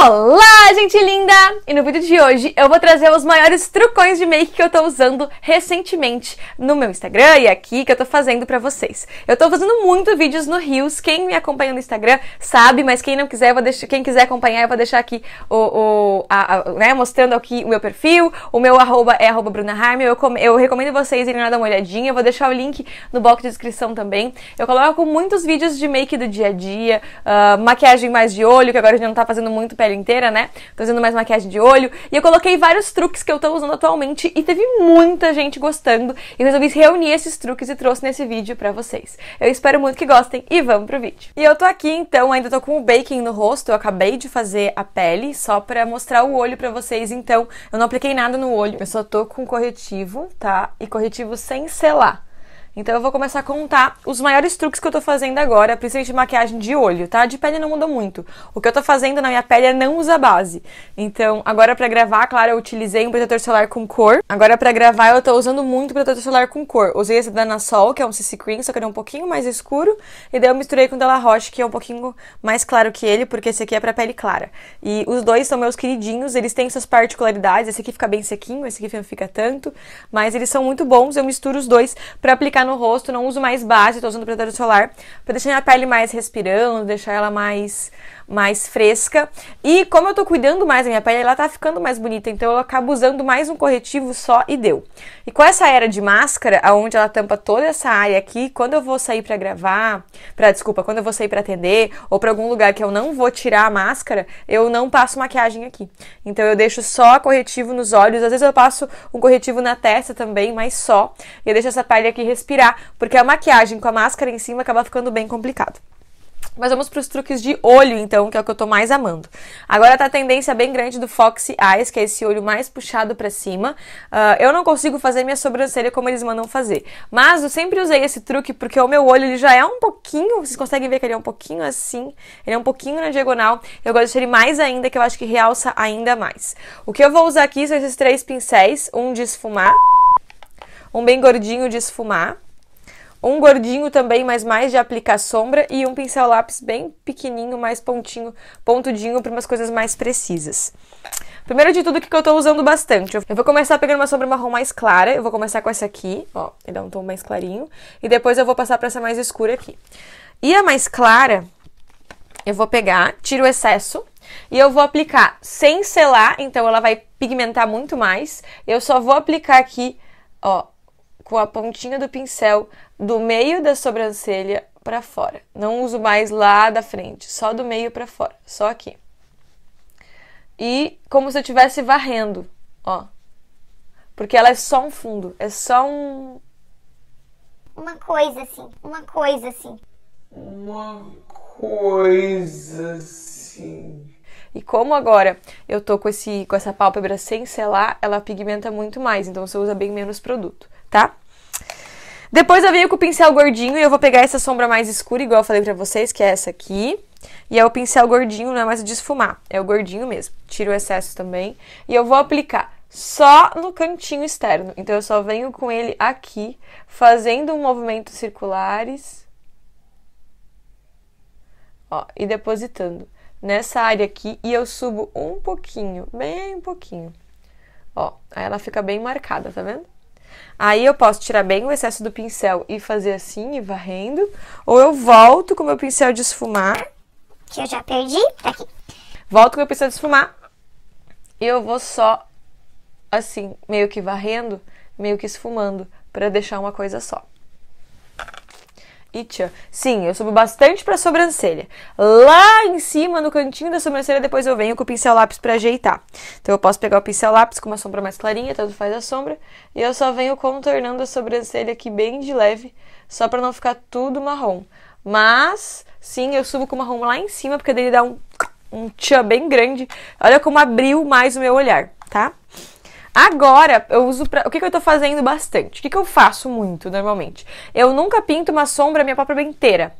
all gente linda! E no vídeo de hoje eu vou trazer os maiores trucões de make que eu tô usando recentemente no meu Instagram e aqui que eu tô fazendo pra vocês. Eu tô fazendo muito vídeos no Rios, quem me acompanha no Instagram sabe, mas quem não quiser, vou deixar, quem quiser acompanhar, eu vou deixar aqui o, o a, a, né, mostrando aqui o meu perfil, o meu arroba é arroba Bruna Harmel, eu, com, eu recomendo vocês irem lá dar uma olhadinha, eu vou deixar o link no box de descrição também. Eu coloco muitos vídeos de make do dia a dia, uh, maquiagem mais de olho, que agora a gente não tá fazendo muito pele inteira, né? tô fazendo mais maquiagem de olho. E eu coloquei vários truques que eu tô usando atualmente e teve muita gente gostando. E resolvi reunir esses truques e trouxe nesse vídeo pra vocês. Eu espero muito que gostem e vamos pro vídeo. E eu tô aqui então, ainda tô com o baking no rosto, eu acabei de fazer a pele só pra mostrar o olho pra vocês. Então, eu não apliquei nada no olho, eu só tô com corretivo, tá? E corretivo sem selar. Então eu vou começar a contar os maiores truques que eu tô fazendo agora, principalmente de maquiagem de olho, tá? De pele não muda muito. O que eu tô fazendo na minha pele é não usar base. Então, agora para gravar, claro, eu utilizei um protetor solar com cor. Agora para gravar, eu tô usando muito protetor solar com cor. Usei esse da Nasol, que é um CC cream, só que ele é um pouquinho mais escuro, e daí eu misturei com o Della Roche, que é um pouquinho mais claro que ele, porque esse aqui é para pele clara. E os dois são meus queridinhos, eles têm suas particularidades. Esse aqui fica bem sequinho, esse aqui não fica tanto, mas eles são muito bons. Eu misturo os dois para aplicar aplicar no rosto, não uso mais base, estou usando protetor solar para deixar minha pele mais respirando, deixar ela mais mais fresca. E como eu tô cuidando mais da minha pele, ela tá ficando mais bonita, então eu acabo usando mais um corretivo só e deu. E com essa era de máscara, aonde ela tampa toda essa área aqui, quando eu vou sair para gravar, para desculpa, quando eu vou sair para atender ou para algum lugar que eu não vou tirar a máscara, eu não passo maquiagem aqui. Então eu deixo só corretivo nos olhos, às vezes eu passo um corretivo na testa também, mas só. E eu deixo essa pele aqui respirando respirar, porque a maquiagem com a máscara em cima acaba ficando bem complicado. Mas vamos para os truques de olho, então, que é o que eu estou mais amando. Agora tá a tendência bem grande do Foxy Eyes, que é esse olho mais puxado para cima. Uh, eu não consigo fazer minha sobrancelha como eles mandam fazer. Mas eu sempre usei esse truque porque o meu olho ele já é um pouquinho, vocês conseguem ver que ele é um pouquinho assim, ele é um pouquinho na diagonal. Eu gosto de ele mais ainda, que eu acho que realça ainda mais. O que eu vou usar aqui são esses três pincéis, um de esfumar um bem gordinho de esfumar, um gordinho também, mas mais de aplicar sombra e um pincel lápis bem pequenininho, mais pontinho, pontudinho para umas coisas mais precisas. Primeiro de tudo, o que, que eu estou usando bastante? Eu vou começar pegando uma sombra marrom mais clara, eu vou começar com essa aqui, ó, e dá um tom mais clarinho, e depois eu vou passar para essa mais escura aqui. E a mais clara, eu vou pegar, tiro o excesso, e eu vou aplicar sem selar, então ela vai pigmentar muito mais. Eu só vou aplicar aqui, ó, com a pontinha do pincel do meio da sobrancelha para fora. Não uso mais lá da frente, só do meio para fora, só aqui. E como se eu estivesse varrendo, ó. Porque ela é só um fundo, é só um uma coisa assim, uma coisa assim. Uma coisa assim. E como agora eu tô com, esse, com essa pálpebra sem selar, ela pigmenta muito mais, então você usa bem menos produto tá? Depois eu venho com o pincel gordinho e eu vou pegar essa sombra mais escura, igual eu falei pra vocês, que é essa aqui. E é o pincel gordinho, não é mais de esfumar, é o gordinho mesmo. Tiro o excesso também. E eu vou aplicar só no cantinho externo. Então eu só venho com ele aqui, fazendo movimentos circulares. Ó, e depositando nessa área aqui e eu subo um pouquinho, bem pouquinho. Ó, aí ela fica bem marcada, tá vendo? Aí eu posso tirar bem o excesso do pincel e fazer assim e varrendo, ou eu volto com o meu pincel de esfumar, que eu já perdi, tá aqui. Volto com o meu pincel de esfumar e eu vou só assim, meio que varrendo, meio que esfumando, para deixar uma coisa só. Itcha. Sim, eu subo bastante pra sobrancelha. Lá em cima, no cantinho da sobrancelha, depois eu venho com o pincel lápis pra ajeitar. Então eu posso pegar o pincel lápis com uma sombra mais clarinha, tanto faz a sombra. E eu só venho contornando a sobrancelha aqui bem de leve, só pra não ficar tudo marrom. Mas, sim, eu subo com o marrom lá em cima, porque daí dá um, um tchan bem grande. Olha como abriu mais o meu olhar, tá? Agora, eu uso pra... O que, que eu tô fazendo bastante? O que, que eu faço muito, normalmente? Eu nunca pinto uma sombra minha própria inteira.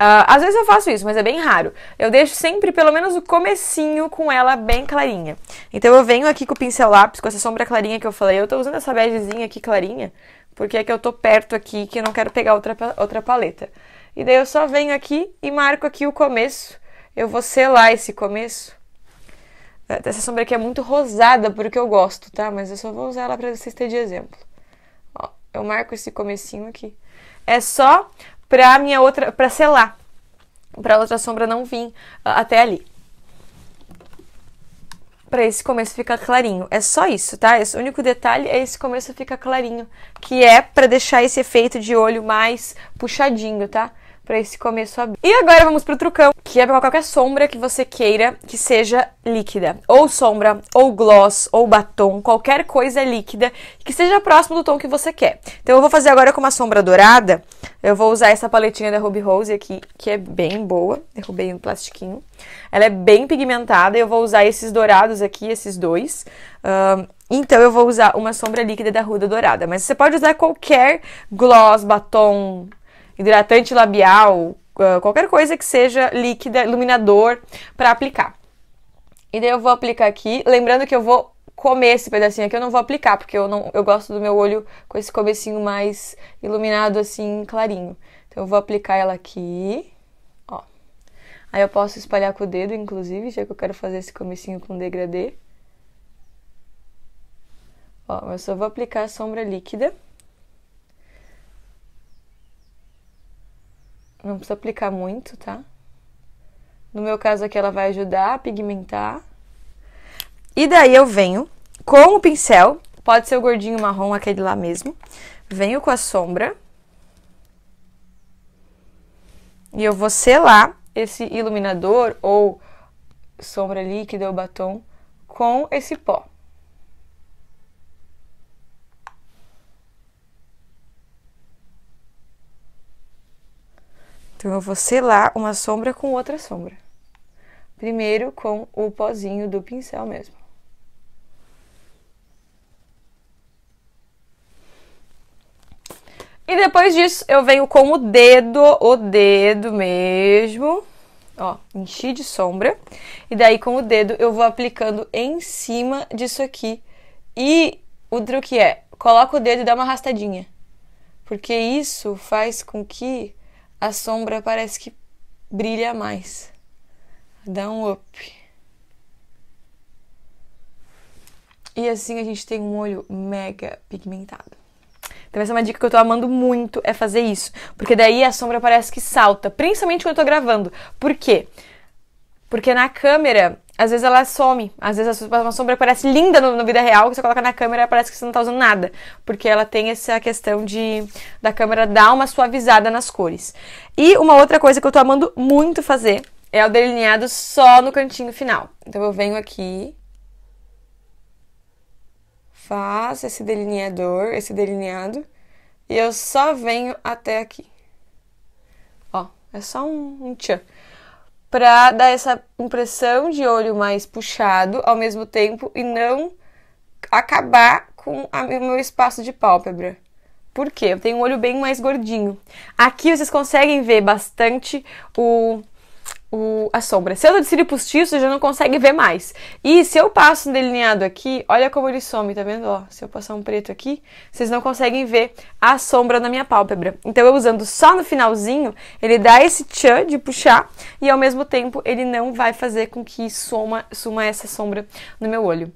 Uh, às vezes eu faço isso, mas é bem raro. Eu deixo sempre pelo menos o comecinho com ela bem clarinha. Então eu venho aqui com o pincel lápis, com essa sombra clarinha que eu falei. Eu tô usando essa begezinha aqui clarinha, porque é que eu tô perto aqui, que eu não quero pegar outra, outra paleta. E daí eu só venho aqui e marco aqui o começo. Eu vou selar esse começo essa sombra aqui é muito rosada porque eu gosto, tá? Mas eu só vou usar ela pra vocês terem de exemplo. Ó, eu marco esse comecinho aqui. É só pra minha outra... pra selar. Pra outra sombra não vir ah, até ali. Pra esse começo ficar clarinho. É só isso, tá? Esse único detalhe é esse começo ficar clarinho. Que é pra deixar esse efeito de olho mais puxadinho, tá? para esse começo abrir. E agora vamos pro trucão, que é pegar qualquer sombra que você queira que seja líquida. Ou sombra, ou gloss, ou batom, qualquer coisa líquida que seja próximo do tom que você quer. Então eu vou fazer agora com uma sombra dourada. Eu vou usar essa paletinha da Ruby Rose aqui, que é bem boa. Derrubei um plastiquinho. Ela é bem pigmentada eu vou usar esses dourados aqui, esses dois. Um, então eu vou usar uma sombra líquida da Ruda Dourada. Mas você pode usar qualquer gloss, batom, hidratante labial, ah, qualquer coisa que seja líquida, iluminador para aplicar. E daí eu vou aplicar aqui, lembrando que eu vou comer esse pedacinho aqui, eu não vou aplicar, porque eu não eu gosto do meu olho com esse comecinho mais iluminado assim, clarinho. Então eu vou aplicar ela aqui. Ó. Aí eu posso espalhar com o dedo, inclusive, já que eu quero fazer esse comecinho com degradê. Ó, eu só vou aplicar a sombra líquida. Não precisa aplicar muito, tá? No meu caso aqui, ela vai ajudar a pigmentar. E daí eu venho com o pincel, pode ser o gordinho marrom, aquele lá mesmo. Venho com a sombra. E eu vou selar esse iluminador ou sombra líquida ou batom com esse pó. Então eu vou selar uma sombra com outra sombra. Primeiro com o pozinho do pincel mesmo. E depois disso eu venho com o dedo, o dedo mesmo. Ó, enchi de sombra. E daí com o dedo eu vou aplicando em cima disso aqui. E o truque é, coloca o dedo e dá uma arrastadinha. Porque isso faz com que a sombra parece que brilha mais. Dá um up. E assim a gente tem um olho mega pigmentado. Então essa é uma dica que eu tô amando muito, é fazer isso. Porque daí a sombra parece que salta, principalmente quando eu tô gravando. Por quê? Porque na câmera às vezes ela some. Às vezes uma sombra parece linda no, na vida real, que você coloca na câmera parece que você não tá usando nada. Porque ela tem essa questão de da câmera dar uma suavizada nas cores. E uma outra coisa que eu tô amando muito fazer é o delineado só no cantinho final. Então eu venho aqui, faço esse delineador, esse delineado, e eu só venho até aqui. Ó, é só um, um tchan para dar essa impressão de olho mais puxado ao mesmo tempo e não acabar com o meu espaço de pálpebra. Por quê? Eu tenho um olho bem mais gordinho. Aqui vocês conseguem ver bastante o o, a sombra. Se eu tô de cílio postiço, você já não consegue ver mais. E se eu passo um delineado aqui, olha como ele some, tá vendo? Ó, se eu passar um preto aqui, vocês não conseguem ver a sombra na minha pálpebra. Então eu usando só no finalzinho, ele dá esse tchan de puxar e ao mesmo tempo ele não vai fazer com que soma, suma essa sombra no meu olho.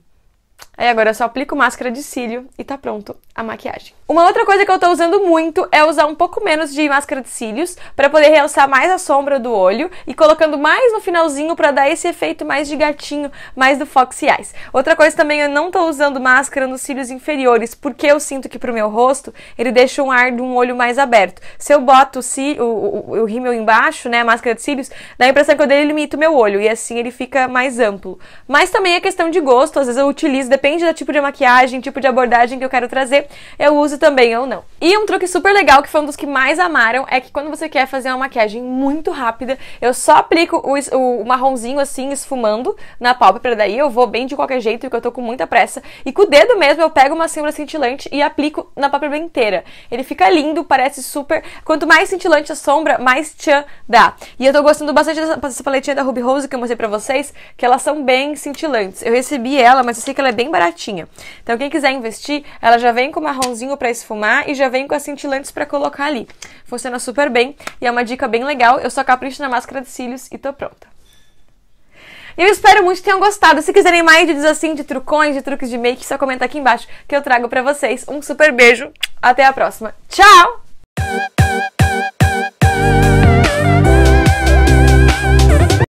Aí agora eu só aplico máscara de cílio e tá pronto a maquiagem. Uma outra coisa que eu tô usando muito é usar um pouco menos de máscara de cílios para poder realçar mais a sombra do olho e colocando mais no finalzinho para dar esse efeito mais de gatinho, mais do Foxy Eyes. Outra coisa também, eu não tô usando máscara nos cílios inferiores porque eu sinto que pro meu rosto ele deixa um ar de um olho mais aberto. Se eu boto o, cílio, o, o, o rímel embaixo, né, a máscara de cílios, dá a impressão que eu delimito o meu olho e assim ele fica mais amplo. Mas também é questão de gosto, às vezes eu utilizo depende do tipo de maquiagem, tipo de abordagem que eu quero trazer, eu uso também ou não. E um truque super legal, que foi um dos que mais amaram, é que quando você quer fazer uma maquiagem muito rápida, eu só aplico o, o, marronzinho assim, esfumando na pálpebra, daí eu vou bem de qualquer jeito, porque eu tô com muita pressa. E com o dedo mesmo, eu pego uma sombra cintilante e aplico na pálpebra inteira. Ele fica lindo, parece super... Quanto mais cintilante a sombra, mais tchan dá. E eu tô gostando bastante dessa, dessa paletinha da Ruby Rose que eu mostrei pra vocês, que elas são bem cintilantes. Eu recebi ela, mas eu sei que ela é bem baratinha. Então quem quiser investir, ela já vem com marronzinho para esfumar e já vem com as cintilantes para colocar ali. Funciona super bem e é uma dica bem legal. Eu só capricho na máscara de cílios e tô pronta. Eu espero muito que tenham gostado. Se quiserem mais vídeos assim de trucões, de truques de make, só comenta aqui embaixo que eu trago pra vocês. Um super beijo, até a próxima. Tchau!